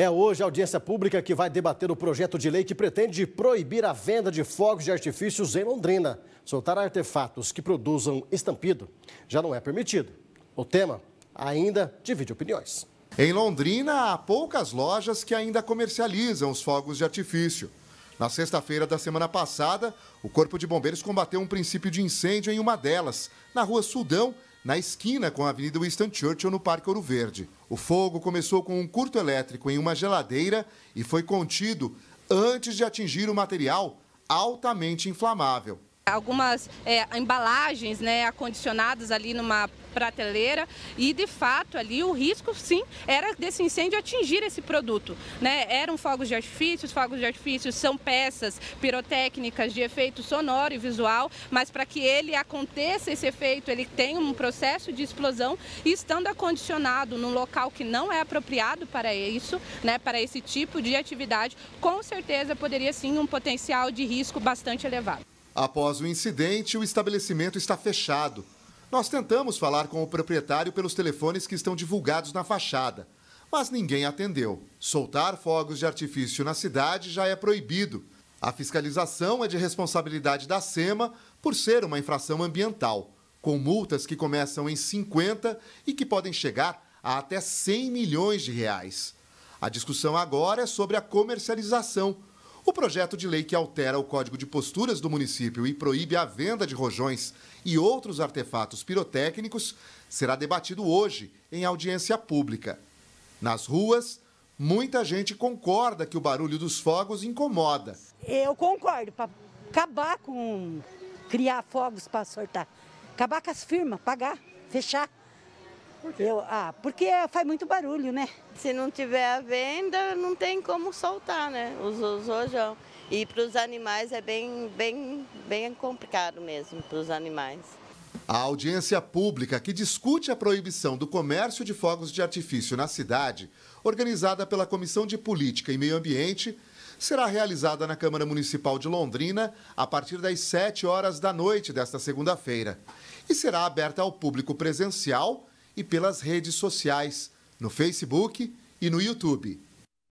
É hoje a audiência pública que vai debater o projeto de lei que pretende proibir a venda de fogos de artifícios em Londrina. Soltar artefatos que produzam estampido já não é permitido. O tema ainda divide opiniões. Em Londrina, há poucas lojas que ainda comercializam os fogos de artifício. Na sexta-feira da semana passada, o Corpo de Bombeiros combateu um princípio de incêndio em uma delas, na rua Sudão, na esquina com a Avenida Winston Churchill, no Parque Ouro Verde. O fogo começou com um curto elétrico em uma geladeira e foi contido antes de atingir o material altamente inflamável algumas é, embalagens né, acondicionadas ali numa prateleira e de fato ali o risco sim era desse incêndio atingir esse produto, né? Eram fogos de artifícios, fogos de artifícios são peças pirotécnicas de efeito sonoro e visual, mas para que ele aconteça esse efeito, ele tem um processo de explosão e estando acondicionado num local que não é apropriado para isso, né, para esse tipo de atividade, com certeza poderia sim um potencial de risco bastante elevado. Após o incidente, o estabelecimento está fechado. Nós tentamos falar com o proprietário pelos telefones que estão divulgados na fachada, mas ninguém atendeu. Soltar fogos de artifício na cidade já é proibido. A fiscalização é de responsabilidade da SEMA por ser uma infração ambiental, com multas que começam em 50 e que podem chegar a até 100 milhões de reais. A discussão agora é sobre a comercialização o projeto de lei que altera o Código de Posturas do município e proíbe a venda de rojões e outros artefatos pirotécnicos será debatido hoje em audiência pública. Nas ruas, muita gente concorda que o barulho dos fogos incomoda. Eu concordo, para acabar com criar fogos para sortar, acabar com as firmas, pagar, fechar. Por quê? Eu, ah, porque é, faz muito barulho, né? Se não tiver a venda, não tem como soltar, né? Os, os rojão. E para os animais é bem, bem, bem complicado mesmo, para os animais. A audiência pública que discute a proibição do comércio de fogos de artifício na cidade, organizada pela Comissão de Política e Meio Ambiente, será realizada na Câmara Municipal de Londrina a partir das 7 horas da noite desta segunda-feira e será aberta ao público presencial e pelas redes sociais, no Facebook e no YouTube.